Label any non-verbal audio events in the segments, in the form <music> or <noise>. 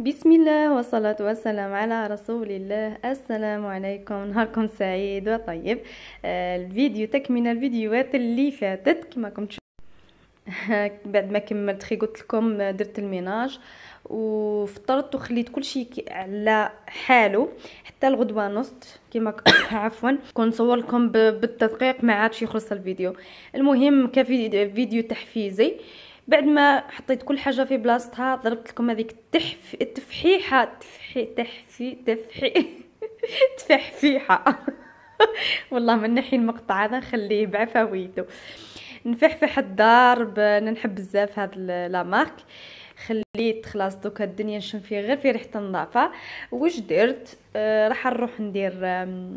بسم الله والصلاة والسلام على رسول الله السلام عليكم نهاركم سعيد وطيب آه، الفيديو تكمل الفيديوهات اللي فاتت كما كنت <laughs> بعد ما كملت خي قلت لكم آه، درت الميناج وفطرت وخليت كل شيء على حاله حتى الغدوه نصت كما <coughs> عفوا كنصور لكم بالتدقيق ما عادش يخلص الفيديو المهم كفيديو تحفيزي بعد ما حطيت كل حاجه في بلاصتها ضربت لكم هذيك التحف التفحيحه تفحي تحفي تفحي <laughs> تفحفيحه <laughs> والله من نحي المقطع هذا نخليه بعفويته نفحفح الدار نحب بزاف هاد لا مارك خليت خلاص دوكا الدنيا نشم فيه غير في ريحه النظافه واش درت آه راح نروح ندير آه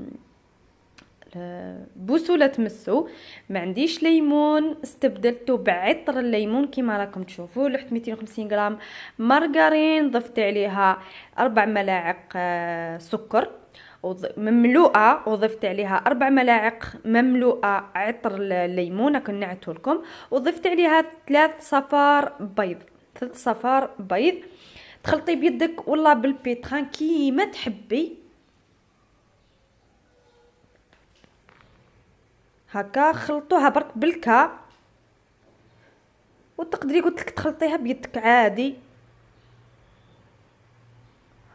لا تمسو ما عنديش ليمون استبدلته بعطر الليمون كما راكم تشوفوا لحت 250 غرام مارغرين ضفت عليها اربع ملاعق آه، سكر مملوءه وضفت عليها أربع ملاعق مملوءه عطر الليمون كنا عدته لكم وضفت عليها ثلاث صفار بيض ثلاث صفار بيض تخلطي بيدك والله بالبيتخان كيما تحبي هكا خلطوها برك بالكا وتقدري قلت لك تخلطيها بيدك عادي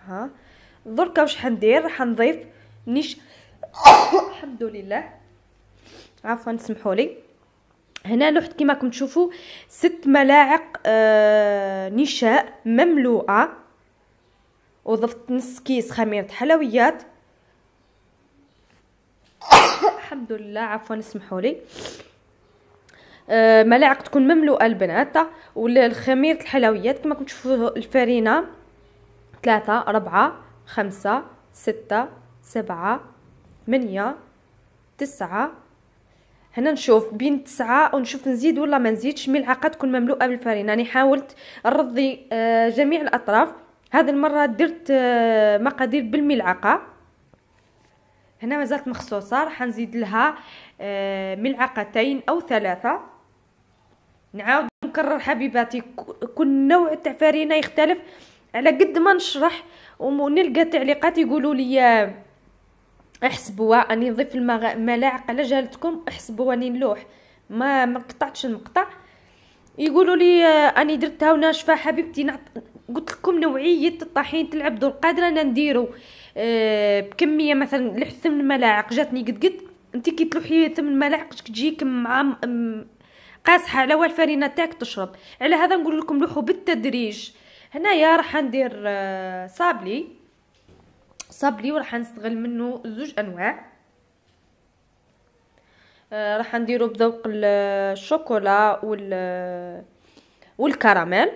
ها دركا واش حندير راح نضيف نش الحمد لله عفوا سمحوا لي هنا لوحت كما راكم تشوفوا ست ملاعق آه نشاء مملوءه وضفت نص كيس خميره حلويات الحمد لله عفوا اسمحوا لي آه، ملاعق تكون مملوءه البنات والخميره الحلويات كما كنتو تشوفوا الفرينه ثلاثة أربعة خمسة ستة سبعة ثمانية تسعة هنا نشوف بين تسعة ونشوف نزيد ولا ما نزيدش ملعقة تكون مملوءة بالفرينة راني حاولت نرضي آه، جميع الأطراف هذه المرة درت آه، مقادير بالملعقة هنا مازالت مخصوصه راح نزيد لها آه، ملعقتين او ثلاثه نعاود نكرر حبيباتي كل نوع تاع فرينه يختلف على قد ما نشرح ونلقى تعليقات يقولوا لي آه، احسبوا اني نضيف الملاعق على جهلتكم احسبوا اني نلوح ما ما قطعتش المقطع يقولوا لي آه، اني درتها وناشفه حبيبتي نعط... قلت لكم نوعيه الطحين تلعب دور قادره انا نديرو آه، بكميه مثلا لح ثمن ملاعق جاتني قد قد انت كي تلوحي ثمن ملاعق تجيك مع قاصحه على الفرينه تاعك تشرب على هذا نقول لكم لوحوا بالتدريج هنايا راح ندير آه، صابلي صابلي وراح نستغل منه زوج انواع آه، راح نديرو بذوق الشوكولا وال والكراميل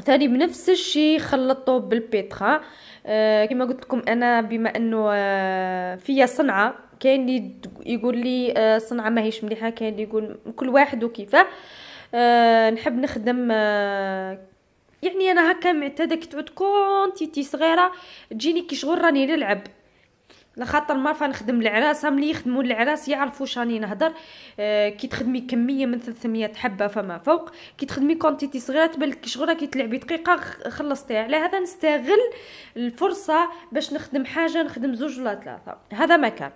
ثاني بنفس الشيء خلطته بالبيتخا آه كما قلت لكم انا بما انه آه فيا صنعه كاين اللي يقول لي آه صنعه ماهيش مليحه كاين اللي يقول كل واحد وكيفه آه نحب نخدم آه يعني انا هكا معتاده كي تعود كونتيتي صغيره تجيني كي شغل راني نلعب لخاطر مرفا نخدم العراس ملي يخدموا العراس يعرفوا شاني نهضر آه كي تخدمي كميه من 300 حبه فما فوق كي تخدمي كونتيتي صغيره تبان شغله كي تلعبي دقيقه خلصتي على هذا نستغل الفرصه باش نخدم حاجه نخدم زوج ولا ثلاثه هذا ما كان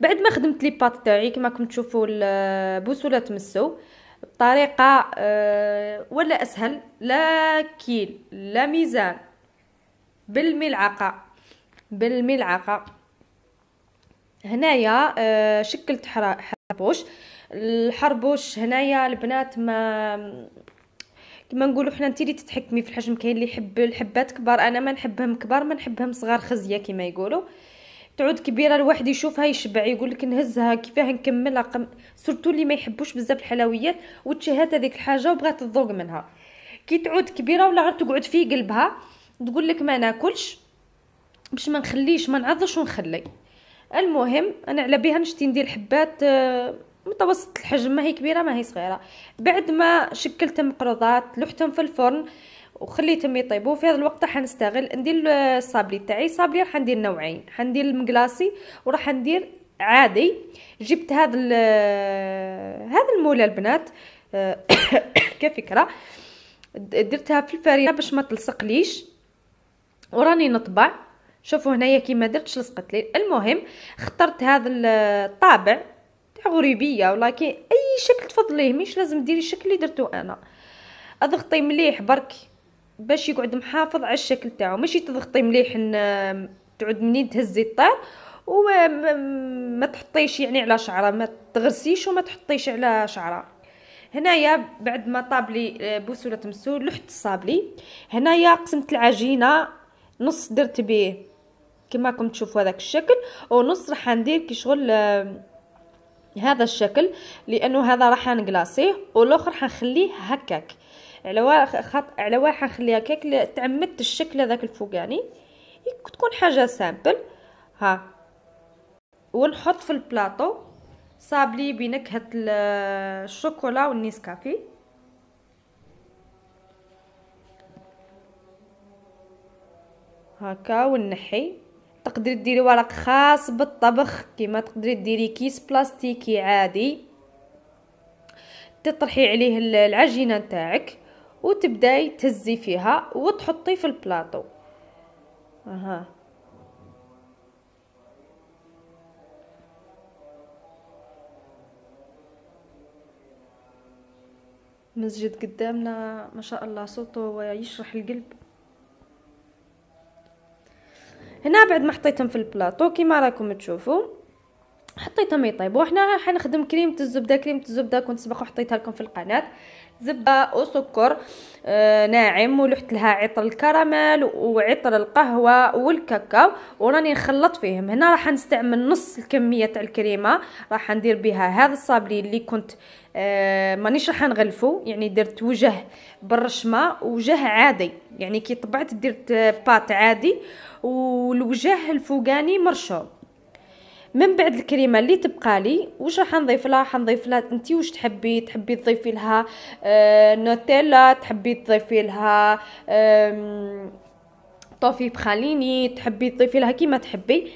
بعد ما خدمت لي بات تاعي كما راكم تشوفوا البوسوله تمسو بطريقه آه ولا اسهل لا كيل لا ميزان بالملعقه بالملعقه هنايا آه، شكلت حربوش الحربوش هنايا البنات ما كما نقولوا حنا انت اللي تتحكمي في الحجم كاين اللي يحب الحبات كبار انا ما نحبهم كبار ما نحبهم صغار خزيه كما يقولوا تعود كبيره الواحد يشوفها يشبع يقول لك نهزها كيفاه نكملها قم... سورتو اللي ما يحبوش بزاف الحلويات وتشهات هذيك الحاجه وبغات تذوق منها كي تعود كبيره ولا غير تقعد في قلبها تقول لك ما ناكلش باش ما نخليش ما نعضش ونخلي المهم انا على بها نشتي ندير حبات آه، متوسط الحجم ما هي كبيره ما هي صغيره بعد ما شكلت مقروضات لوحتهم في الفرن وخليتهم يطيبوا في هذا الوقت راح نستغل ندير الصابلي تاعي صابلي راح ندير نوعين حندير المقلاصي وراح ندير عادي جبت هذا آه، هذا المولى البنات آه، <coughs> كفكره درتها في الفرينه باش ما تلصقليش وراني نطبع شوفوا هنايا كيما درتش لصقت لي المهم اخترت هذا الطابع تاع غريبيه ولا اي شكل تفضليه مش لازم ديري الشكل اللي درتو انا اضغطي مليح برك باش يقعد محافظ على الشكل تاعو ماشي تضغطي مليح تعود منين تهزي الطار وما تحطيش يعني على شعره ما تغرسيش وما تحطيش على شعره هنايا بعد ما طابلي آه، بوسوله مسول لحت الصابلي هنايا قسمت العجينه نص درت بيه كما راكم تشوفوا هذاك الشكل ونص راح ندير كي شغل آه، هذا الشكل لانه هذا راح نكلاصيه والاخر حنخليه هكاك على خط على واحد حنخليه هكاك تعمدت الشكل هذاك الفوقاني تكون حاجه سامبل ها ونحط في البلاطو صابلي بنكهه آه، الشوكولا والنسكافي هكا ونحي تقدري ديري ورق خاص بالطبخ كما تقدري ديري كيس بلاستيكي عادي تطرحي عليه العجينه نتاعك وتبداي تهزي فيها وتحطي في البلاطو اها مسجد قدامنا ما شاء الله صوته يشرح القلب هنا بعد ما حطيتهم في البلاطو كيما راكم تشوفوا حطيتهم يطيبوا إيه وحنا حنخدم كريمه الزبده كريمه الزبده كنت سبق وحطيتها لكم في القناه زبده وسكر آه ناعم ولحت لها عطر الكراميل وعطر القهوه والكاكاو وراني نخلط فيهم هنا راح نستعمل نص الكميه تاع الكريمه راح ندير بها هذا الصابلي اللي كنت آه مانيش راح نغلفو يعني درت وجه بالرشمه وجه عادي يعني كي طبعت درت آه، بات عادي والوجه الفوقاني مرشوم من بعد الكريمه اللي تبقى لي واش راح نضيف لها حنضيف لها انت واش تحبي تحبي تضيفي لها آه، نوتيلا تحبي تضيفي لها طوفي بخاليني تحبي تضيفي لها كيما تحبي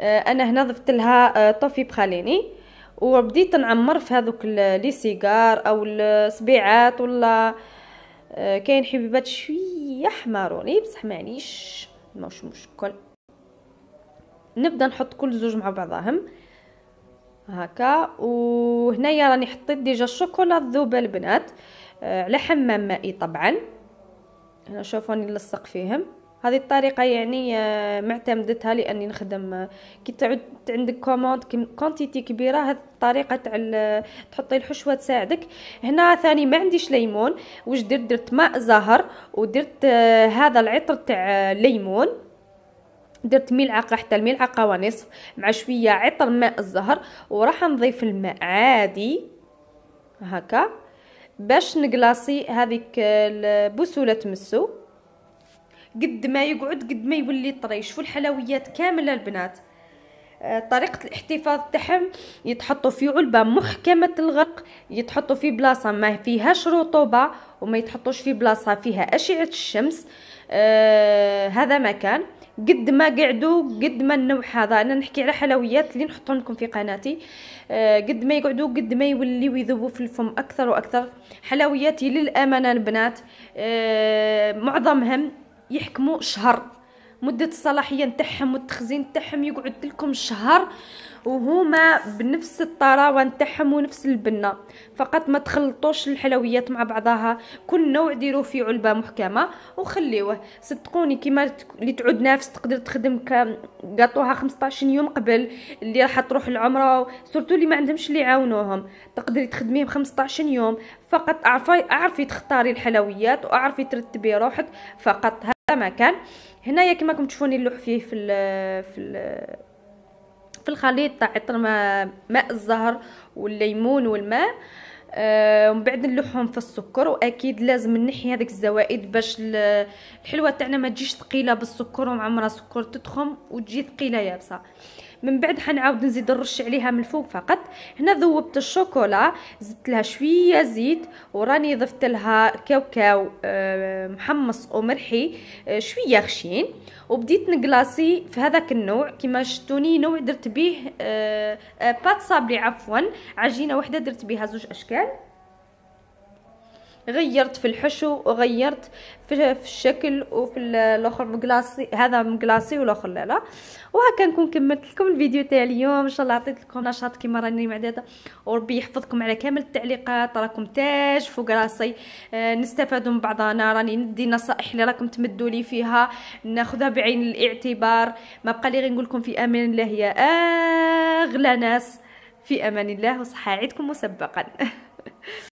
آه، انا هنا ضفت لها آه، طوفي بخاليني وبديت نعمر في هذوك لي سيجار او الصبيعات ولا كاين حبيبات شويه حمروني بصح معليش ماشي مشكل نبدا نحط كل زوج مع بعضهم هكا وهنايا راني حطيت ديجا الشوكولا الذوب البنات على آه، حمام مائي طبعا هنا شوفوا راني نلصق فيهم هذه الطريقه يعني آه، معتمدتها لاني نخدم آه، كي تعود عندك كوموند كونتيتي كبيره هذه الطريقه تاع تحطي الحشوه تساعدك هنا ثاني ما عنديش ليمون واش درت درت ماء زهر ودرت هذا العطر تاع ليمون درت ملعقه حتى الملعقه ونصف مع شويه عطر ماء الزهر وراح نضيف الماء عادي هكا باش نقلاصي هذيك البسوله تمسو قد ما يقعد قد ما يولي طري شوفوا الحلويات كامله البنات طريقة الاحتفاظ تاعهم يتحطوا في علبة محكمة الغرق يتحطوا في بلاصة ما فيهاش رطوبة وما يتحطوش في بلاصة فيها أشعة الشمس آه هذا مكان قد ما قعدوا قد ما النوع هذا انا نحكي على حلويات اللي نحطهم لكم في قناتي آه قد ما يقعدوا قد ما يوليو يذوبوا في الفم اكثر واكثر حلوياتي للامانه البنات آه معظمهم يحكموا شهر مده الصلاحيه نتاعهم والتخزين نتاعهم يقعد لكم شهر وهما بنفس الطراوه نتاعهم ونفس البنه فقط ما تخلطوش الحلويات مع بعضها كل نوع ديروه في علبه محكمه وخليوه صدقوني كيما اللي تعود نافس تقدر تخدم كاطوها 15 يوم قبل اللي راح تروح العمره سورتو اللي ما عندهمش اللي يعاونوهم تقدري تخدميه ب 15 يوم فقط اعرفي اعرفي تختاري الحلويات واعرفي ترتبي روحك فقط مكان هنايا كما راكم تشوفوني نلوح فيه في الـ في الـ في الخليط تاع عطر ماء الزهر والليمون والماء آه ومن بعد نلوحهم في السكر واكيد لازم نحي هذيك الزوائد باش الحلوه تاعنا ما تجيش ثقيله بالسكر ومعمره سكر تضخم وتجي ثقيله يابسه من بعد حنعاود نزيد نرش عليها من الفوق فقط هنا ذوبت الشوكولا زدت لها شويه زيت وراني ضفت لها كاوكاو آه، محمص ومرحي آه، شويه خشين وبديت نقلاصي في هذاك النوع كما شتوني نوع درت به آه، بات صابلي عفوا عجينه واحده درت بها زوج اشكال غيرت في الحشو وغيرت في, الشكل وفي الاخر مقلاصي هذا مقلاصي والاخر لا لا وهكا نكون كملت لكم الفيديو تاع اليوم ان شاء الله عطيت لكم نشاط كيما راني معداده وربي يحفظكم على كامل التعليقات راكم تاج فوق راسي آه، نستفادوا من بعضنا راني ندي النصائح اللي راكم تمدوا لي فيها ناخذها بعين الاعتبار ما بقى لي غير نقول لكم في امان الله يا اغلى ناس في امان الله وصحه عيدكم مسبقا <laughs>